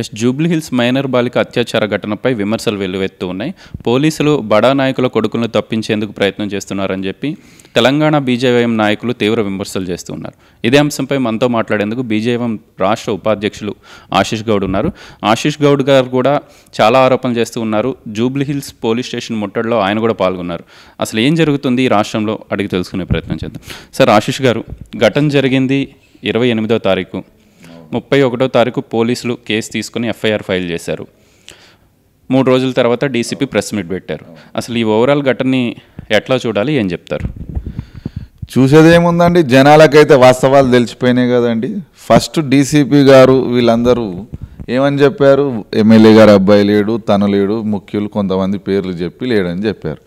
yes Jubilee hills minor బాలిక అత్యాచార ఘటనపై విమర్శలు వెలువెత్తు ఉన్నాయి పోలీసులు బడా నాయకుల కొడుకులను తప్పించేందుకు ప్రయత్నం చేస్తున్నారని చెప్పి తెలంగాణ బీజేవైఎం నాయకులు తీవ్ర విమర్శలు చేస్తున్నారు ఇదే అంశంపై మనతో మాట్లాడేందుకు బీజేవైఎం రాష్ట్ర ఉపాధ్యక్షులు ఆశీష్ గౌడ్ ఉన్నారు ఆశీష్ గౌడ్ గారు కూడా చాలా ఆరోపణలు చేస్తూ ఉన్నారు జూబ్లీ హిల్స్ పోలీస్ స్టేషన్ ముట్టడిలో ఆయన కూడా పాల్గొన్నారు అసలు ఏం జరుగుతుంది ఈ రాష్ట్రంలో అడిగి తెలుసుకునే ప్రయత్నం చేద్దాం సార్ ఆశీష్ గారు ఘటన జరిగింది ఇరవై ఎనిమిదో తారీఖు ముప్పై ఒకటో తారీఖు పోలీసులు కేసు తీసుకుని ఎఫ్ఐఆర్ ఫైల్ చేశారు మూడు రోజుల తర్వాత డీసీపీ ప్రెస్ మీట్ పెట్టారు అసలు ఈ ఓవరాల్ ఘటనని ఎట్లా చూడాలి ఏం చెప్తారు చూసేది ఏముందండి జనాలకైతే వాస్తవాలు తెలిసిపోయినాయి కదండి ఫస్ట్ డీసీపీ గారు వీళ్ళందరూ ఏమని చెప్పారు ఎమ్మెల్యే గారు అబ్బాయి లేడు తను లేడు ముఖ్యులు కొంతమంది పేర్లు చెప్పి లేడని చెప్పారు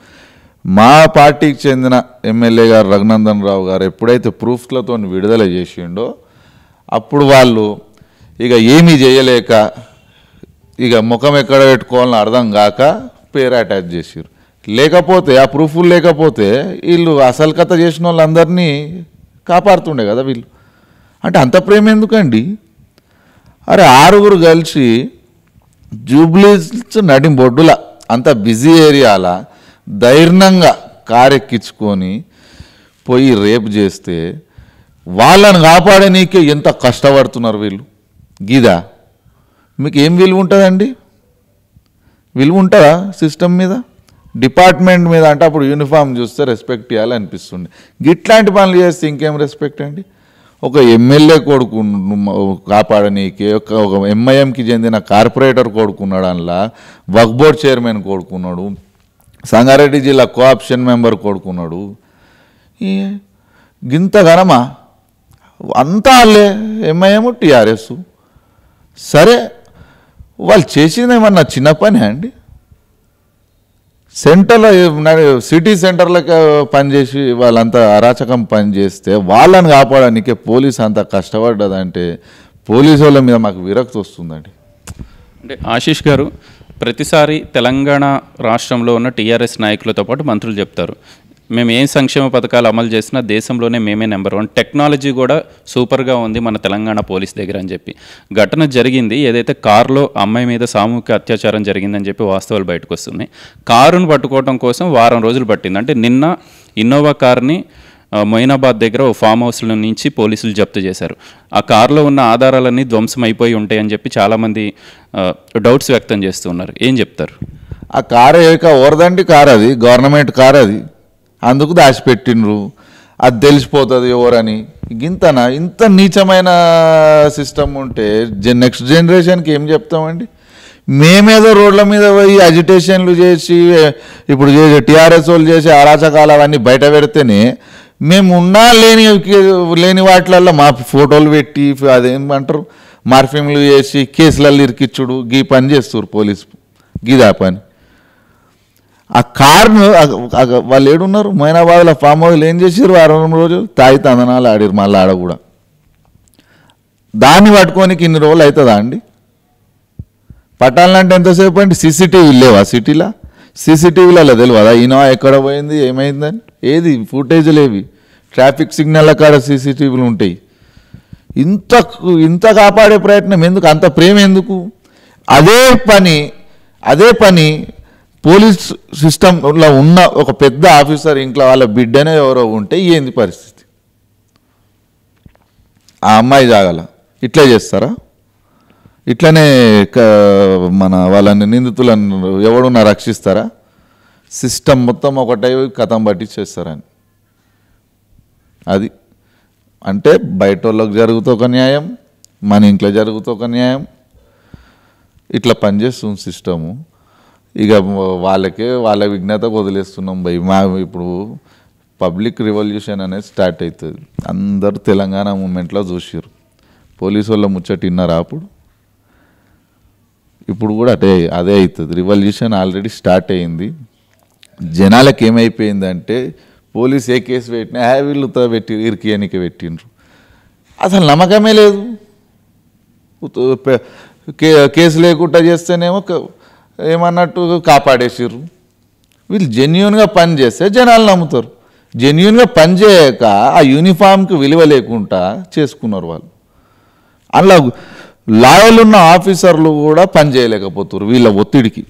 మా పార్టీకి చెందిన ఎమ్మెల్యే గారు రఘునందన్ రావు గారు ఎప్పుడైతే ప్రూఫ్లతో విడుదల చేసిండో అప్పుడు వాళ్ళు ఇక ఏమీ చేయలేక ఇక ముఖం ఎక్కడ పెట్టుకోవాలని అర్థం కాక పేరు అటాచ్ చేసారు లేకపోతే ఆ ప్రూఫ్లు లేకపోతే వీళ్ళు అసలు కథ చేసిన వాళ్ళందరినీ కాపాడుతుండే కదా వీళ్ళు అంటే అంత ప్రేమ ఎందుకండి అరే ఆరుగురు కలిసి జూబ్లీస్ బొడ్డుల అంత బిజీ ఏరియాల ధైర్యంగా కారెక్కించుకొని పోయి రేపు చేస్తే వాళ్ళని కాపాడనీకే ఎంత కష్టపడుతున్నారు వీళ్ళు గీద మీకు ఏం విలువ ఉంటుందండి విలువ ఉంటుందా సిస్టమ్ మీద డిపార్ట్మెంట్ మీద అంటే అప్పుడు యూనిఫామ్ చూస్తే రెస్పెక్ట్ ఇవ్వాలి అనిపిస్తుంది ఇట్లాంటి పనులు చేస్తే ఇంకేం రెస్పెక్ట్ అండి ఒక ఎమ్మెల్యే కొడుకు కాపాడనీకి ఒక ఎంఐఎంకి చెందిన కార్పొరేటర్ కొడుకున్నాడు అందులో వక్ బోర్డ్ చైర్మన్ కొడుకున్నాడు సంగారెడ్డి జిల్లా కోఆప్షన్ మెంబర్ కొడుకున్నాడు గింత ఘనమా అంతా వాళ్ళే ఎంఐఎం టీఆర్ఎస్ సరే వాళ్ళు చేసింది ఏమన్నా చిన్న పని అండి సెంటర్లో సిటీ సెంటర్లకు పనిచేసి వాళ్ళంతా అరాచకం పనిచేస్తే వాళ్ళని కాపాడడానికే పోలీస్ అంత కష్టపడ్డదంటే పోలీసు వాళ్ళ మీద మాకు విరక్తి వస్తుందండి అంటే ఆశీష్ గారు ప్రతిసారి తెలంగాణ రాష్ట్రంలో ఉన్న టీఆర్ఎస్ నాయకులతో పాటు మంత్రులు చెప్తారు మేము ఏం సంక్షేమ పథకాలు అమలు చేసినా దేశంలోనే మేమే నెంబర్ వన్ టెక్నాలజీ కూడా సూపర్గా ఉంది మన తెలంగాణ పోలీస్ దగ్గర అని చెప్పి ఘటన జరిగింది ఏదైతే కారులో అమ్మాయి మీద సామూహిక అత్యాచారం జరిగిందని చెప్పి వాస్తవాలు బయటకు వస్తున్నాయి కారును పట్టుకోవడం కోసం వారం రోజులు పట్టింది అంటే నిన్న ఇన్నోవా కార్ని మొయినాబాద్ దగ్గర ఓ ఫామ్ హౌస్ల నుంచి పోలీసులు జప్తు చేశారు ఆ కారులో ఉన్న ఆధారాలన్నీ ధ్వంసం అయిపోయి ఉంటాయని చెప్పి చాలామంది డౌట్స్ వ్యక్తం చేస్తున్నారు ఏం చెప్తారు ఆ కారు ఏక ఓరదండి కారు అది గవర్నమెంట్ కారు అది అందుకు దాచిపెట్టిండ్రు అది తెలిసిపోతుంది ఎవరని ఇంతన ఇంత నీచమైన సిస్టమ్ ఉంటే నెక్స్ట్ జనరేషన్కి ఏం చెప్తామండి మేమేదో రోడ్ల మీద పోయి అజిటేషన్లు చేసి ఇప్పుడు చేసే టీఆర్ఎస్ వాళ్ళు చేసే అరాచకాలు అవన్నీ బయట పెడితేనే మేము ఉన్నా లేని లేని వాటిలల్లో మా ఫోటోలు పెట్టి అదేమంటారు మార్ఫింగ్లు చేసి కేసులలో ఇరికిచ్చుడు గీ పని చేస్తారు పోలీసు గీదా పని ఆ కార్ను వాళ్ళు ఏడున్నారు మైనాబాద్లో ఫామ్ హౌస్లు ఏం చేసారు వారం రోజులు తాయి తందనాలు ఆడారు మళ్ళీ ఆడ కూడా దాన్ని పట్టుకోనికి ఇన్ని రోజులు అవుతుందా అండి పట్టాలంటే ఎంతసేపు అండి సీసీటీవీ లేవా సిటీలో సీసీటీవీలలో తెలియదా ఈయన ఎక్కడ పోయింది ఏమైందని ఏది ఫుటేజ్ లేవి ట్రాఫిక్ సిగ్నల్ కాడ సీసీటీవీలు ఉంటాయి ఇంత ఇంత కాపాడే ప్రయత్నం ఎందుకు అంత ప్రేమ ఎందుకు అదే పని అదే పని పోలీస్ సిస్టంలో ఉన్న ఒక పెద్ద ఆఫీసర్ ఇంట్లో వాళ్ళ బిడ్డనే ఎవరో ఉంటే ఏంది పరిస్థితి ఆ అమ్మాయి జాగల ఇట్లే చేస్తారా ఇట్లనే మన వాళ్ళని నిందితులను ఎవడున్నా రక్షిస్తారా సిస్టమ్ మొత్తం ఒకటే కథం పట్టించేస్తారని అది అంటే బయట వాళ్ళకి జరుగుతూ ఒక న్యాయం మన ఇంట్లో జరుగుతూ ఒక న్యాయం ఇట్లా పనిచేస్తుంది సిస్టము ఇక వాళ్ళకే వాళ్ళ విజ్ఞత వదిలేస్తున్నాం భయ్ మా ఇప్పుడు పబ్లిక్ రివల్యూషన్ అనేది స్టార్ట్ అవుతుంది అందరు తెలంగాణ మూమెంట్లో చూసారు పోలీసు వాళ్ళ ముచ్చటిన్నారా అప్పుడు ఇప్పుడు కూడా అటే అదే అవుతుంది రివల్యూషన్ ఆల్రెడీ స్టార్ట్ అయింది జనాలకు ఏమైపోయిందంటే పోలీస్ ఏ కేసు పెట్టినా హ్యా వీళ్ళు పెట్టి ఇరికియానికి పెట్టిండ్రు అసలు నమ్మకమే లేదు కేసు లేకుండా చేస్తేనేమో ఏమన్నట్టు కాపాడేసిర్రు వీళ్ళు జెన్యున్గా పని చేస్తే జనాలు నమ్ముతారు జెన్యున్గా పని చేయక ఆ యూనిఫామ్కి విలువ లేకుండా చేసుకున్నారు వాళ్ళు అలా లాయల్ ఉన్న ఆఫీసర్లు కూడా పని వీళ్ళ ఒత్తిడికి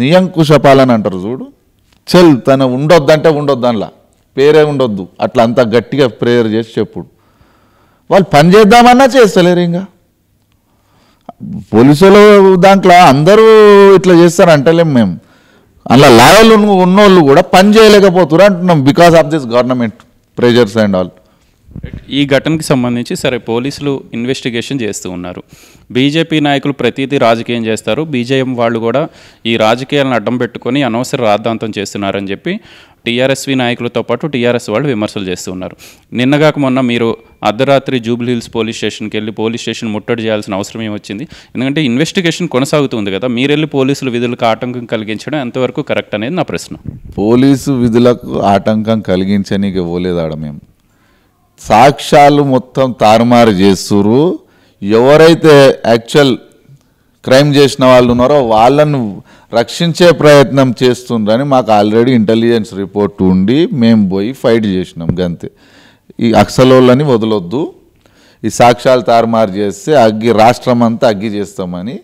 నియంకుశ పాలన అంటారు చూడు చల్ తన ఉండొద్దంటే ఉండొద్దు అందులో పేరే ఉండొద్దు అట్లా అంతా గట్టిగా ప్రేయర్ చేసి చెప్పుడు వాళ్ళు పని చేద్దామన్నా చేస్తలేరు ఇంకా పోలీసుల దాంట్లో అందరూ ఇట్లా చేస్తారు అంటలేం మేము అలా లాయర్లు ఉన్నోళ్ళు కూడా పని చేయలేకపోతున్నారు అంటున్నాం because of this government pressures and all ఈ ఘటనకి సంబంధించి సరే పోలీసులు ఇన్వెస్టిగేషన్ చేస్తూ ఉన్నారు బీజేపీ నాయకులు ప్రతిదీ రాజకీయం చేస్తారు బీజేఎం వాళ్ళు కూడా ఈ రాజకీయాలను అడ్డం పెట్టుకొని అనవసర రాద్ధాంతం చేస్తున్నారని చెప్పి టీఆర్ఎస్వి నాయకులతో పాటు టీఆర్ఎస్ వాళ్ళు విమర్శలు చేస్తూ ఉన్నారు నిన్నగాక మొన్న మీరు అర్ధరాత్రి జూబ్లీహిల్స్ పోలీస్ స్టేషన్కి వెళ్ళి పోలీస్ స్టేషన్ ముట్టడి చేయాల్సిన అవసరం ఏమొచ్చింది ఎందుకంటే ఇన్వెస్టిగేషన్ కొనసాగుతుంది కదా మీరు వెళ్ళి పోలీసులు విధులకు ఆటంకం కలిగించడం ఎంతవరకు కరెక్ట్ అనేది నా ప్రశ్న పోలీసు విధులకు ఆటంకం కలిగించని పోలేదు ఆడ మేము సాక్ష్యాలు మొత్తం తారుమారు చేస్తురు ఎవరైతే యాక్చువల్ క్రైమ్ చేసిన వాళ్ళు ఉన్నారో వాళ్ళను రక్షించే ప్రయత్నం చేస్తుందని మాకు ఆల్రెడీ ఇంటెలిజెన్స్ రిపోర్ట్ ఉండి మేము పోయి ఫైట్ చేసినాం గంతే ఈ అక్సలోళ్ళని వదలొద్దు ఈ సాక్ష్యాలు తారుమారు చేస్తే అగ్గి రాష్ట్రం అంతా అగ్గి చేస్తామని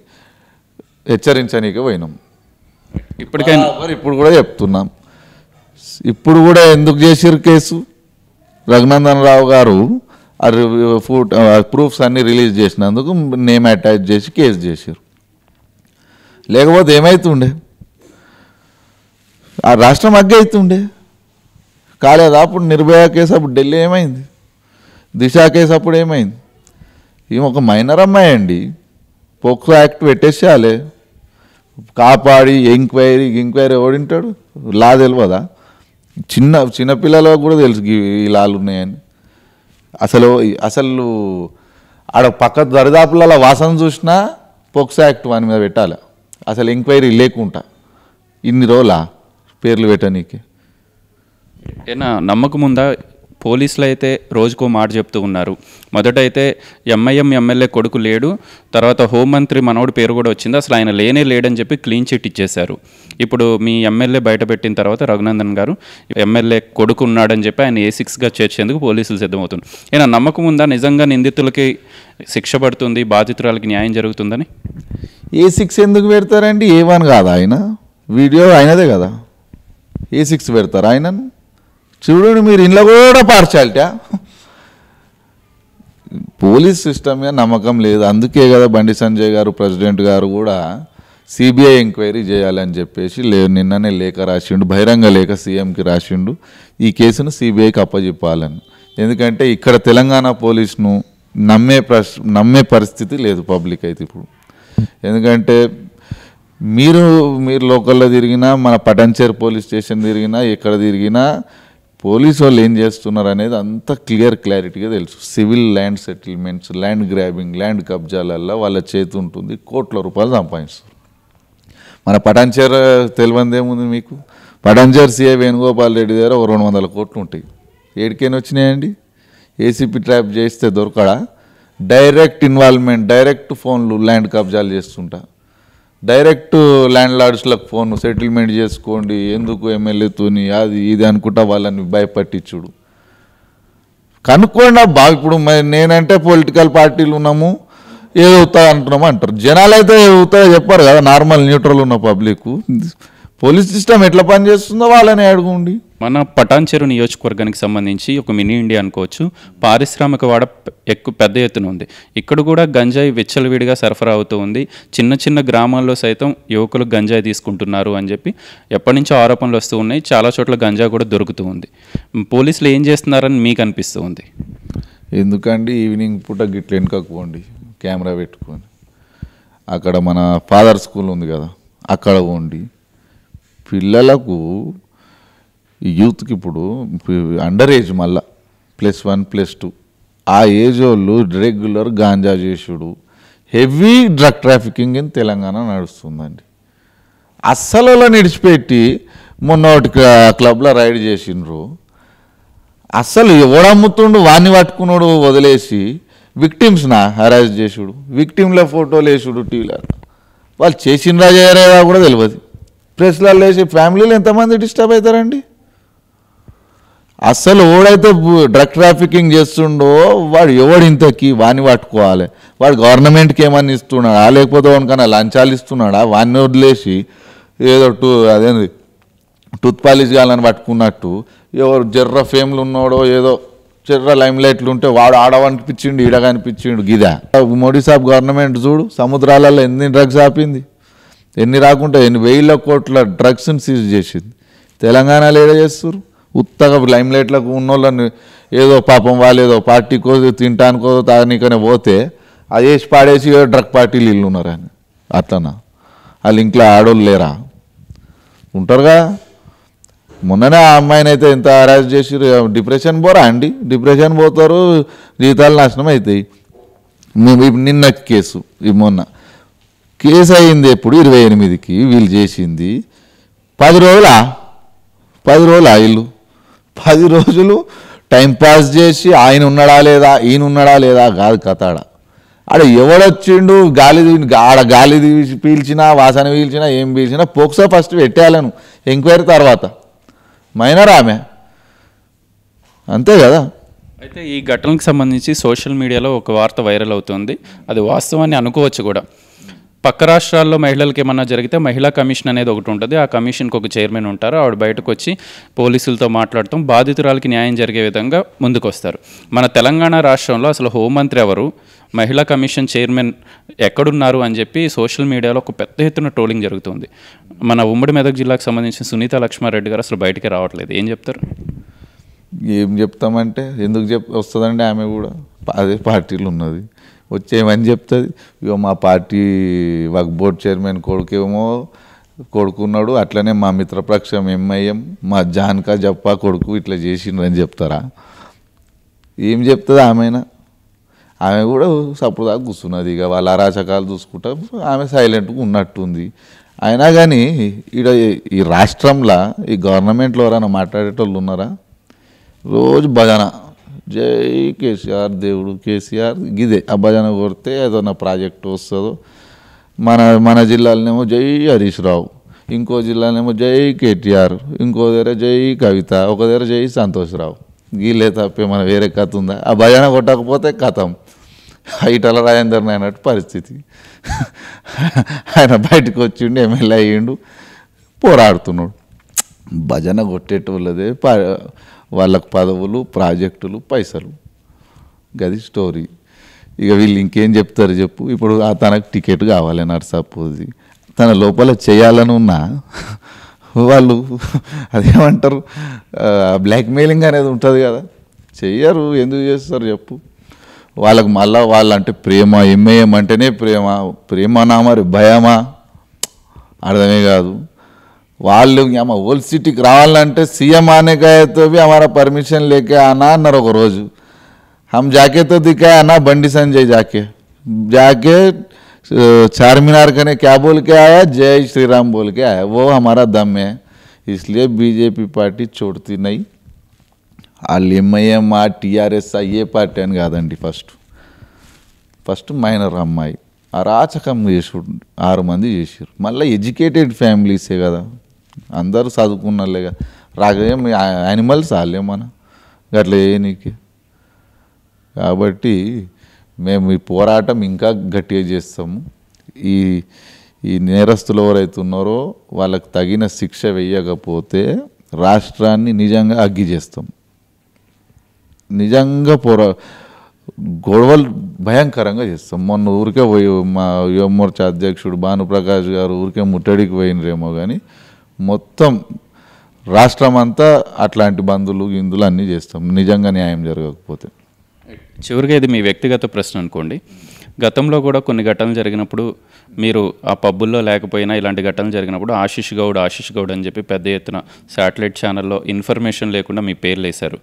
హెచ్చరించనీకి పోయినాం ఇప్పటికైనా ఇప్పుడు కూడా చెప్తున్నాం ఇప్పుడు కూడా ఎందుకు చేసిరు కేసు రఘునందన్ రావు గారు ఫూట్ ప్రూఫ్స్ అన్నీ రిలీజ్ చేసినందుకు నేమ్ అటాచ్ చేసి కేసు చేసిరు లేకపోతే ఏమవుతుండే ఆ రాష్ట్రం అగ్గైతుండే కాలేదు అప్పుడు నిర్భయ కేసు అప్పుడు ఢిల్లీ ఏమైంది దిశ కేసు అప్పుడు ఏమైంది ఈమె ఒక మైనర్ అమ్మాయి అండి పోక్సో యాక్ట్ పెట్టేసేయాలి కాపాడి ఎంక్వైరీ ఎంక్వైరీ ఓడింటాడు లా తెలియదా చిన్న చిన్నపిల్లలకు కూడా తెలుసు ఈ లాలు ఉన్నాయని అసలు అసలు ఆడ పక్క దరిదాపులలో వాసన చూసినా పోక్సో యాక్ట్ వాని మీద పెట్టాలి అసలు ఎంక్వైరీ లేకుండా ఇన్ని రోజుల పేర్లు పెట్టనీకి ఏనా నమ్మకం ఉందా పోలీసులు అయితే రోజుకో మాట చెప్తూ ఉన్నారు మొదట అయితే ఎంఐఎం ఎమ్మెల్యే కొడుకు లేడు తర్వాత హోంమంత్రి మనవడు పేరు కూడా వచ్చింది అసలు ఆయన లేనే లేడని చెప్పి క్లీన్ చిట్ ఇచ్చేశారు ఇప్పుడు మీ ఎమ్మెల్యే బయటపెట్టిన తర్వాత రఘునందన్ గారు ఎమ్మెల్యే కొడుకు ఉన్నాడని చెప్పి ఆయన ఏ సిక్స్గా చేర్చేందుకు పోలీసులు సిద్ధమవుతుంది ఏనా నమ్మకం ఉందా నిజంగా నిందితులకి శిక్ష పడుతుంది బాధితురాలకి న్యాయం జరుగుతుందని ఏ సిక్స్ ఎందుకు పెడతారండి ఏ వన్ కాదా ఆయన వీడియో ఆయనదే కదా ఏ సిక్స్ పెడతారు ఆయనను చూడండి మీరు ఇంట్లో కూడా పార్చాలిట పోలీస్ సిస్టమ్ మీద నమ్మకం లేదు అందుకే కదా బండి సంజయ్ గారు ప్రెసిడెంట్ గారు కూడా సిబిఐ ఎంక్వైరీ చేయాలని చెప్పేసి లే నిన్ననే లేఖ రాసిండు బహిరంగ లేఖ సీఎంకి రాసిండు ఈ కేసును సిబిఐకి అప్పజెప్పాలని ఎందుకంటే ఇక్కడ తెలంగాణ పోలీసును నమ్మే నమ్మే పరిస్థితి లేదు పబ్లిక్ అయితే ఇప్పుడు ఎందుకంటే మీరు మీరు లోకల్లో తిరిగినా మన పటంచేర్ పోలీస్ స్టేషన్ తిరిగినా ఎక్కడ తిరిగినా పోలీసు వాళ్ళు ఏం చేస్తున్నారు అనేది అంత క్లియర్ క్లారిటీగా తెలుసు civil land settlements land grabbing land కబ్జాలల్లో వాళ్ళ చేతి ఉంటుంది కోట్ల రూపాయలు సంపాదిస్తారు మన పటాన్చేర్ ఏముంది మీకు పటాన్చేర్ సీఐ వేణుగోపాల్ రెడ్డి దగ్గర ఒక రెండు వందల కోట్లు ఉంటాయి ఏడికైనా వచ్చినాయండి ఏసీపీ ట్రాప్ చేస్తే దొరకడా డైరెక్ట్ ఇన్వాల్వ్మెంట్ డైరెక్ట్ ఫోన్లు ల్యాండ్ కబ్జాలు చేస్తుంటా డైరెక్ట్ ల్యాండ్ లార్డ్స్లకు ఫోన్ సెటిల్మెంట్ చేసుకోండి ఎందుకు ఎమ్మెల్యేతోని అది ఇది అనుకుంటా వాళ్ళని భయపట్టించుడు కనుక్కోండి బాగా ఇప్పుడు నేనంటే పొలిటికల్ పార్టీలు ఉన్నాము ఏదవుతా అంటున్నాము అంటారు జనాలు అయితే ఏదవుతాయో చెప్పారు కదా నార్మల్ న్యూట్రల్ ఉన్న పబ్లిక్ పోలీస్ సిస్టమ్ ఎట్లా పనిచేస్తుందో వాళ్ళని అడుగుండి మన పటాన్చెరు నియోజకవర్గానికి సంబంధించి ఒక మినీ ఇండియా అనుకోవచ్చు పారిశ్రామిక వాడ ఎక్కువ పెద్ద ఎత్తున ఉంది ఇక్కడ కూడా గంజాయి విచ్చలవిడిగా సరఫరా అవుతూ ఉంది చిన్న చిన్న గ్రామాల్లో సైతం యువకులు గంజాయి తీసుకుంటున్నారు అని చెప్పి ఎప్పటి నుంచో ఆరోపణలు వస్తూ ఉన్నాయి చాలా చోట్ల గంజా కూడా దొరుకుతూ ఉంది పోలీసులు ఏం చేస్తున్నారని మీకు అనిపిస్తూ ఉంది ఎందుకండి ఈవినింగ్ పూట గిట్ల వెనుకపోండి కెమెరా పెట్టుకొని అక్కడ మన ఫాదర్ స్కూల్ ఉంది కదా అక్కడ ఉండి పిల్లలకు ఈ యూత్కి ఇప్పుడు అండర్ ఏజ్ మళ్ళా ప్లస్ వన్ ప్లస్ టూ ఆ ఏజ్ వాళ్ళు రెగ్యులర్ గాంజా చేసుడు heavy drug trafficking in Telangana నడుస్తుందండి అస్సలలో నిడిచిపెట్టి మొన్న ఒకటి క్లబ్లో రైడ్ చేసిండ్రు అస్సలు ఎవడమ్ముతుండు వాణ్ణి పట్టుకున్నాడు వదిలేసి విక్టిమ్స్నా హరాజ్ చేసుడు విక్టిమ్ల ఫోటోలు వేసుడు టీవీలో వాళ్ళు చేసిన రాజారాయా కూడా తెలియదు ప్రెస్లలో వేసి ఫ్యామిలీలు ఎంతమంది డిస్టర్బ్ అవుతారండి అసలు ఎవడైతే డ్రగ్ ట్రాఫికింగ్ చేస్తుండో వాడు ఎవడు ఇంతకి వాని పట్టుకోవాలి వాడు గవర్నమెంట్కి ఏమన్నా ఇస్తున్నాడా లేకపోతే వానికన్నా లంచాలు ఇస్తున్నాడా వాన్ని వదిలేసి ఏదో టూ అదేంది టూత్ పాలిష్ కావాలని పట్టుకున్నట్టు ఎవరు జర్ర ఫేమ్లు ఉన్నాడో ఏదో చెర్ర లైమ్ లైట్లు ఉంటే వాడు ఆడవనిపించిండు ఈడగనిపించిండు గిదా మోడీ సాబ్ గవర్నమెంట్ చూడు సముద్రాలలో ఎన్ని డ్రగ్స్ ఆపింది ఎన్ని రాకుండా ఎన్ని వేల కోట్ల డ్రగ్స్ని సీజ్ చేసింది తెలంగాణలో ఏదో చేస్తున్నారు ఉత్తగా లైమ్ లైట్లకు ఉన్నోళ్ళని ఏదో పాపం వాళ్ళు ఏదో పార్టీకో తినటానికో తాగనీకనే పోతే అది వేసి పాడేసి డ్రగ్ పార్టీలు ఇల్లు ఉన్నారు అని వాళ్ళు ఇంట్లో ఆడోళ్ళు లేరా ఉంటారుగా మొన్ననే ఆ అమ్మాయిని అయితే ఇంత అరాజ్ చేసి డిప్రెషన్ పోరా అండి డిప్రెషన్ పోతారు జీవితాలు నాశనం అవుతాయి నిన్న కేసు ఈ మొన్న కేసు అయింది ఎప్పుడు ఇరవై ఎనిమిదికి వీళ్ళు చేసింది పది రోజులా పది రోజులా వీళ్ళు పది రోజులు టైంపాస్ చేసి ఆయన ఉన్నాడా లేదా ఈయన ఉన్నాడా లేదా కాదు కథాడ ఆడ ఎవడొచ్చిండు గాలి ఆడ గాలి పీల్చినా వాసన పీల్చినా ఏం పీల్చినా పోక్సో ఫస్ట్ పెట్టేయాలను ఎంక్వైరీ తర్వాత మైనర్ ఆమె అంతే కదా అయితే ఈ ఘటనకు సంబంధించి సోషల్ మీడియాలో ఒక వార్త వైరల్ అవుతుంది అది వాస్తవాన్ని అనుకోవచ్చు కూడా పక్క రాష్ట్రాల్లో మహిళలకి ఏమన్నా జరిగితే మహిళా కమిషన్ అనేది ఒకటి ఉంటుంది ఆ కమిషన్కి ఒక చైర్మన్ ఉంటారు ఆవిడ బయటకు వచ్చి పోలీసులతో మాట్లాడటం బాధితురాలకి న్యాయం జరిగే విధంగా ముందుకొస్తారు మన తెలంగాణ రాష్ట్రంలో అసలు హోంమంత్రి ఎవరు మహిళా కమిషన్ చైర్మన్ ఎక్కడున్నారు అని చెప్పి సోషల్ మీడియాలో ఒక పెద్ద ఎత్తున ట్రోలింగ్ జరుగుతుంది మన ఉమ్మడి మెదక్ జిల్లాకు సంబంధించిన సునీత లక్ష్మారెడ్డి గారు అసలు బయటికి రావట్లేదు ఏం చెప్తారు ఏం చెప్తామంటే ఎందుకు చెప్ వస్తుందండి ఆమె కూడా అదే పార్టీలు ఉన్నది వచ్చేమని చెప్తుంది ఇగో మా పార్టీ వక్ బోర్డ్ చైర్మన్ కొడుకేమో కొడుకున్నాడు అట్లనే మా మిత్రపక్షం ఎంఐఎం మా జాన్కా జప్ప కొడుకు ఇట్లా చేసిండ్రు అని చెప్తారా ఏం చెప్తుంది ఆమెనా ఆమె కూడా సప్పుడు దాకా కూర్చున్నది ఇక వాళ్ళ అరాచకాలు చూసుకుంటా ఆమె సైలెంట్గా ఉన్నట్టుంది అయినా కానీ ఇక్కడ ఈ రాష్ట్రంలో ఈ గవర్నమెంట్లో ఎవరైనా మాట్లాడేటోళ్ళు ఉన్నారా రోజు భజన జై కేసీఆర్ దేవుడు కేసీఆర్ గిదే అబ్బాజన కొడితే ఏదైనా ప్రాజెక్టు వస్తుందో మన మన జిల్లాలనేమో జై హరీష్ రావు ఇంకో జిల్లానేమో జై కేటీఆర్ ఇంకో దగ్గర జై కవిత ఒక దగ్గర జై సంతోష్ రావు గీలే తప్పే మన వేరే కథ ఉందా ఆ భజన కొట్టకపోతే కథం ఇటల రాజేందర్ అన్నట్టు పరిస్థితి ఆయన బయటకు వచ్చిండు ఎమ్మెల్యే అయ్యిండు పోరాడుతున్నాడు భజన కొట్టేటోళ్ళదే వాళ్ళకు పదవులు ప్రాజెక్టులు పైసలు గది స్టోరీ ఇక వీళ్ళు ఇంకేం చెప్తారు చెప్పు ఇప్పుడు తనకు టికెట్ కావాలి నర్సాపూది తన లోపల చేయాలని ఉన్నా వాళ్ళు అదేమంటారు బ్లాక్మెయిలింగ్ అనేది ఉంటుంది కదా చెయ్యరు ఎందుకు చేస్తారు చెప్పు వాళ్ళకు మళ్ళీ వాళ్ళంటే ప్రేమ ఎంఏఎం అంటేనే ప్రేమ ప్రేమనామా మరి భయమా అర్థమే కాదు వాళ్ళు యామ హోల్ సిటీకి రావాలంటే సీఎం అనే గాయతోవి ہمارا 퍼మిషన్ लेके आना నరరోజు ہم جا کے تو دیکھا انا బండి సంజయ్ جا کے جا کے చార్మినార్ कने క్యాబల్ కే آیا జై శ్రీరామ్ बोल के आया वो हमारा दम है इसलिए बीजेपी पार्टी छोड़ती नहीं आलिया मैया एमआरएस అయ్య పటన్ గాడండి ఫస్ట్ ఫస్ట్ మైనర్ అమ్మాయి arachakam 6 మంది చేశారు మళ్ళీ ఎడ్యుకేటెడ్ ఫ్యామిలీసే కదా అందరూ చదువుకున్నలేగా రాకేం యానిమల్స్ వాళ్ళే మనం అట్లా నీకు కాబట్టి మేము ఈ పోరాటం ఇంకా గట్టిగా చేస్తాము ఈ ఈ నేరస్తులు ఎవరైతే ఉన్నారో వాళ్ళకు తగిన శిక్ష వేయకపోతే రాష్ట్రాన్ని నిజంగా అగ్గి చేస్తాం నిజంగా పోరా గొడవలు భయంకరంగా చేస్తాం మొన్న ఊరికే పోయి మా యువమోర్చా అధ్యక్షుడు భానుప్రకాష్ గారు ఊరికే ముట్టడికి పోయినరేమో కానీ మొత్తం రాష్ట్రం అంతా అట్లాంటి బంధులు ఇందులు అన్నీ చేస్తాం నిజంగా న్యాయం జరగకపోతే చివరిగా ఇది మీ వ్యక్తిగత ప్రశ్న అనుకోండి గతంలో కూడా కొన్ని ఘటనలు జరిగినప్పుడు మీరు ఆ పబ్బుల్లో లేకపోయినా ఇలాంటి ఘటనలు జరిగినప్పుడు ఆశిష్ గౌడ్ ఆశిష్ గౌడ్ అని చెప్పి పెద్ద ఎత్తున శాటిలైట్ ఛానల్లో ఇన్ఫర్మేషన్ లేకుండా మీ పేర్లు వేశారు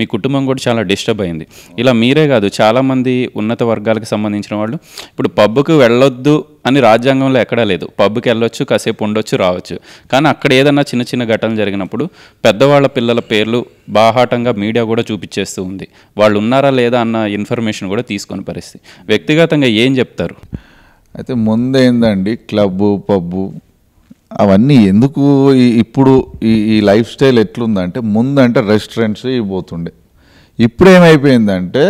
మీ కుటుంబం కూడా చాలా డిస్టర్బ్ అయింది ఇలా మీరే కాదు చాలామంది ఉన్నత వర్గాలకు సంబంధించిన వాళ్ళు ఇప్పుడు పబ్బుకు వెళ్ళొద్దు అని రాజ్యాంగంలో ఎక్కడా లేదు పబ్కి వెళ్ళొచ్చు కాసేపు ఉండొచ్చు రావచ్చు కానీ అక్కడ ఏదన్నా చిన్న చిన్న ఘటనలు జరిగినప్పుడు పెద్దవాళ్ళ పిల్లల పేర్లు బాహాటంగా మీడియా కూడా చూపించేస్తూ ఉంది వాళ్ళు ఉన్నారా లేదా అన్న ఇన్ఫర్మేషన్ కూడా తీసుకొని పరిస్థితి వ్యక్తిగతంగా ఏం చెప్తారు అయితే ముందు ఏందండి క్లబ్బు పబ్బు అవన్నీ ఎందుకు ఇప్పుడు ఈ ఈ లైఫ్ స్టైల్ ఎట్లుందంటే ముందంటే రెస్టారెంట్స్ పోతుండే ఇప్పుడు ఏమైపోయిందంటే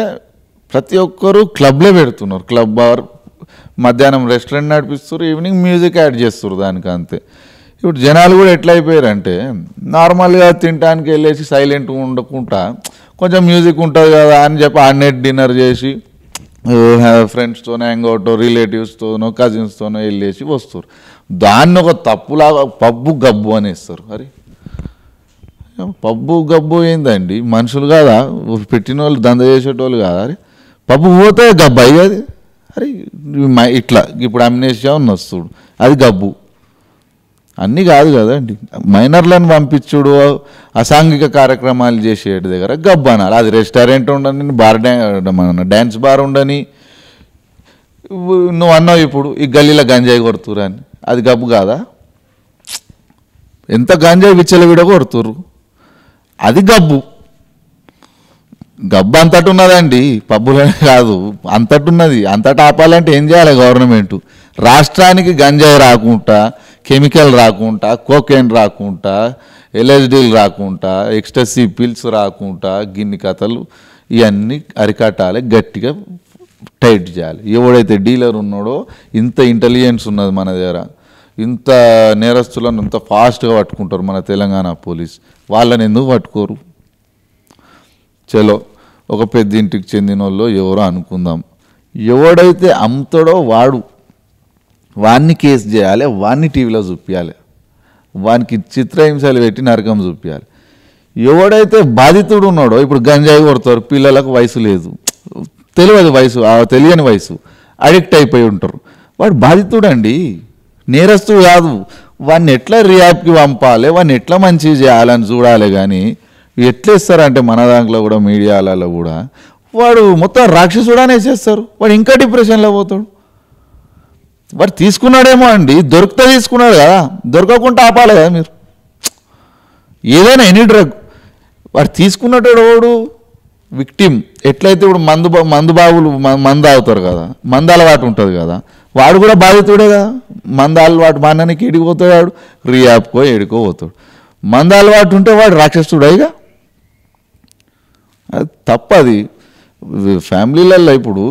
ప్రతి ఒక్కరూ క్లబ్లే పెడుతున్నారు క్లబ్ బార్ మధ్యాహ్నం రెస్టారెంట్ నడిపిస్తారు ఈవినింగ్ మ్యూజిక్ యాడ్ చేస్తారు దానికి అంతే ఇప్పుడు జనాలు కూడా ఎట్లా అంటే నార్మల్గా తినడానికి వెళ్ళేసి సైలెంట్గా ఉండకుండా కొంచెం మ్యూజిక్ ఉంటుంది కదా అని చెప్పి ఆ నెట్ డిన్నర్ చేసి ఫ్రెండ్స్తోనో హ్యాంగౌట్ రిలేటివ్స్తోనో కజిన్స్తోనో వెళ్ళేసి వస్తారు దాన్ని ఒక తప్పులాగా పబ్బు గబ్బు అని ఇస్తారు అరే పబ్బు గబ్బు ఏందండి మనుషులు కాదా పెట్టిన వాళ్ళు దంద చేసేటోళ్ళు కాదా అరే పబ్బు పోతే గబ్బు అయ్యేది అరే ఇట్లా ఇప్పుడు అమ్నేషియా ఉన్న వస్తుడు అది గబ్బు అన్నీ కాదు కదండి మైనర్లను పంపించుడు అసాంఘిక కార్యక్రమాలు చేసేటి దగ్గర గబ్బు అనాలి అది రెస్టారెంట్ ఉండని బార్ డ్యాన్స్ బార్ ఉండని నువ్వు అన్నావు ఇప్పుడు ఈ గల్లీలో గంజాయి కొడుతురు అని అది గబ్బు కాదా ఎంత గంజాయి విచ్చలవిడ కొడుతురు అది గబ్బు గబ్బు అంతటున్నదండి పబ్బులనే కాదు అంతటున్నది అంతటా ఆపాలంటే ఏం చేయాలి గవర్నమెంట్ రాష్ట్రానికి గంజాయి రాకుండా కెమికల్ రాకుండా కోకెన్ రాకుండా ఎల్ఎస్డీలు రాకుండా ఎక్స్టసీ పిల్స్ రాకుండా గిన్ని కథలు ఇవన్నీ అరికట్టాలి గట్టిగా టైట్ చేయాలి ఎవడైతే డీలర్ ఉన్నాడో ఇంత ఇంటెలిజెన్స్ ఉన్నది మన దగ్గర ఇంత నేరస్తులను ఇంత ఫాస్ట్గా పట్టుకుంటారు మన తెలంగాణ పోలీస్ వాళ్ళని ఎందుకు పట్టుకోరు చలో ఒక పెద్ద ఇంటికి చెందిన వాళ్ళు ఎవరో అనుకుందాం ఎవడైతే అమ్ముతాడో వాడు వాన్ని కేసు చేయాలి వాన్ని టీవీలో చూపించాలి వానికి చిత్రహింసలు పెట్టి నరకం చూపించాలి ఎవడైతే బాధితుడు ఉన్నాడో ఇప్పుడు గంజాయి కొడతారు పిల్లలకు వయసు లేదు తెలియదు వయసు తెలియని వయసు అడిక్ట్ అయిపోయి ఉంటారు వాడు బాధితుడండి నేరస్తు కాదు వాడిని ఎట్లా రియాప్కి పంపాలి వాడిని ఎట్లా మంచి చేయాలని చూడాలి కానీ ఎట్లేస్తారు అంటే మన దాంట్లో కూడా మీడియాలలో కూడా వాడు మొత్తం రాక్షసుడానే చేస్తారు వాడు ఇంకా డిప్రెషన్లో పోతాడు వాడు తీసుకున్నాడేమో అండి దొరికితే తీసుకున్నాడు కదా దొరకకుండా ఆపాలి కదా మీరు ఏదైనా ఎనీ డ్రగ్ వాడు తీసుకున్నటోడు విక్టిమ్ ఎట్లయితే ఇప్పుడు మందు మందు బాబులు మందు అవుతారు కదా మందు అలవాటు ఉంటుంది కదా వాడు కూడా బాధితుడే కదా మంద అలవాటు మాననికి ఎడికి పోతాడు వాడు రియాబ్కో ఎడికో పోతాడు మంద అలవాటు ఉంటే వాడు రాక్షసుడు ఇక తప్పది ఫ్యామిలీలలో ఇప్పుడు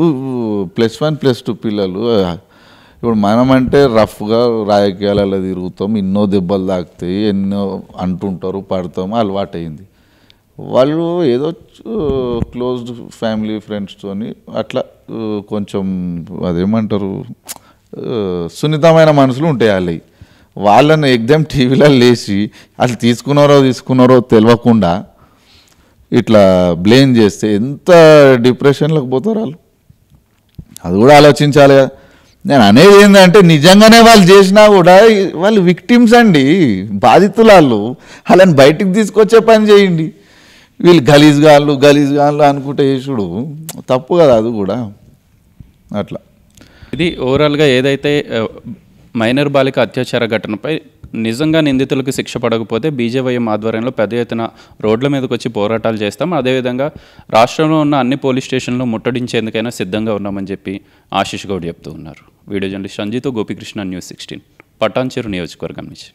ప్లస్ వన్ ప్లస్ టూ పిల్లలు ఇప్పుడు మనమంటే రఫ్గా రాజకీయాలలో తిరుగుతాం ఎన్నో దెబ్బలు తాకుతాయి ఎన్నో అంటుంటారు అలవాటు అలవాటైంది వాళ్ళు ఏదో క్లోజ్డ్ ఫ్యామిలీ ఫ్రెండ్స్తో అట్లా కొంచెం అదేమంటారు సున్నితమైన మనసులు ఉంటాయి వాళ్ళవి వాళ్ళని ఎగ్జామ్ టీవీలో లేచి అసలు తీసుకున్నారో తీసుకున్నారో తెలియకుండా ఇట్లా బ్లేమ్ చేస్తే ఎంత డిప్రెషన్లోకి పోతారు వాళ్ళు అది కూడా ఆలోచించాలి కదా నేను అనేది ఏంటంటే నిజంగానే వాళ్ళు చేసినా కూడా వాళ్ళు విక్టిమ్స్ అండి బాధితులు వాళ్ళు వాళ్ళని బయటికి తీసుకొచ్చే పని చేయండి వీళ్ళు గలీజ్ గాళ్ళు గలీజ్ గాళ్ళు అనుకుంటే యేసుడు తప్పు కదా అది కూడా అట్లా ఇది ఓవరాల్గా ఏదైతే మైనర్ బాలిక అత్యాచార ఘటనపై నిజంగా నిందితులకు శిక్ష పడకపోతే బీజేవైఎం ఆధ్వర్యంలో పెద్ద ఎత్తున రోడ్ల మీదకి వచ్చి పోరాటాలు చేస్తాం అదేవిధంగా రాష్ట్రంలో ఉన్న అన్ని పోలీస్ స్టేషన్లు ముట్టడించేందుకైనా సిద్ధంగా ఉన్నామని చెప్పి ఆశీష్ గౌడ్ చెప్తూ ఉన్నారు వీడియో జర్నలిస్ట్ సంజీతో గోపికృష్ణ న్యూస్ సిక్స్టీన్ పటాన్చెరు నియోజకవర్గం నుంచి